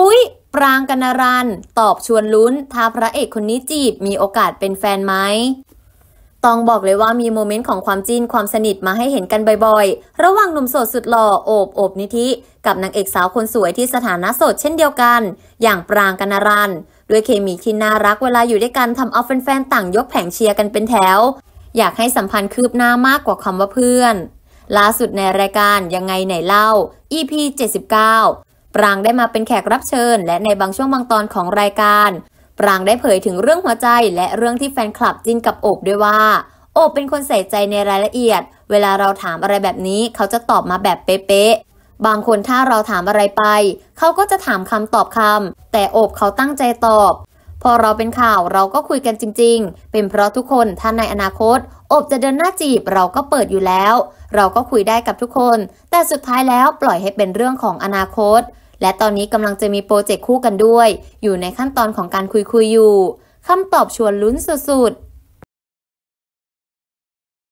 อุ๊ยปรางกนรัน ตอบชวนลุ้น ถ้าพระเอกคนนี้จีบมีโอกาสเป็นแฟนไหมต้องบอกเลยว่ามีโมเมนต์ของความจีนความสนิทมาให้เห็นกันบ่อยๆ ระหว่างหนุ่มโสดสุดหล่อโอบโอบนิธิ กับนางเอกสาวคนสวยที่สถานะโสดเช่นเดียวกัน อย่างปรางกนรันด้วยเคมีที่น่ารักเวลาอยู่ด้วยกันทำเอาแฟนๆต่างยกแผงเชียร์กันเป็นแถว อยากให้สัมพันธ์คืบหน้ามากกว่าคำว่าเพื่อนล่าสุดในรายการยังไงไหนเล่า EP 79ปรางได้มาเป็นแขกรับเชิญและในบางช่วงบางตอนของรายการปรางได้เผยถึงเรื่องหัวใจและเรื่องที่แฟนคลับจินกับโอบด้วยว่า โอบเป็นคนใส่ใจในรายละเอียด เวลาเราถามอะไรแบบนี้ เขาจะตอบมาแบบเป๊ะๆบางคนถ้าเราถามอะไรไป เขาก็จะถามคำตอบคำแต่โอบเขาตั้งใจตอบ พอเราเป็นข่าวเราก็คุยกันจริงๆ เป็นเพราะทุกคนถ้าในอนาคตโอบจะเดินหน้าจีบเราก็เปิดอยู่แล้ว เราก็คุยได้กับทุกคน แต่สุดท้ายแล้วปล่อยให้เป็นเรื่องของอนาคตและตอนนี้กำลังจะมีโปรเจกต์คู่กันด้วย อยู่ในขั้นตอนของการคุยคุยอยู่ คำตอบชวนลุ้นสุด